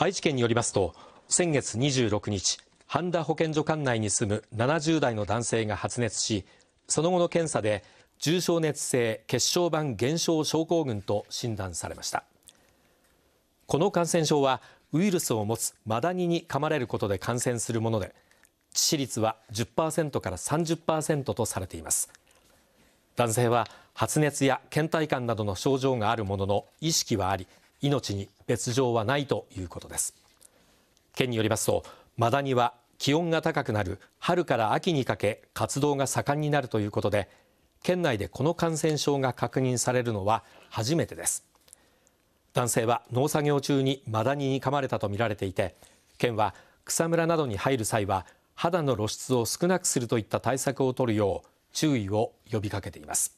愛知県によりますと、先月26日、半田保健所管内に住む70代の男性が発熱し、その後の検査で重症熱性血小板減少症候群と診断されました。この感染症はウイルスを持つマダニに噛まれることで感染するもので、致死率は10%から30%とされています。男性は発熱や倦怠感などの症状があるものの意識はあり、命に別状はないということです県によりますとマダニは気温が高くなる春から秋にかけ活動が盛んになるということで県内でこの感染症が確認されるのは初めてです男性は農作業中にマダニに噛まれたとみられていて県は草むらなどに入る際は肌の露出を少なくするといった対策を取るよう注意を呼びかけています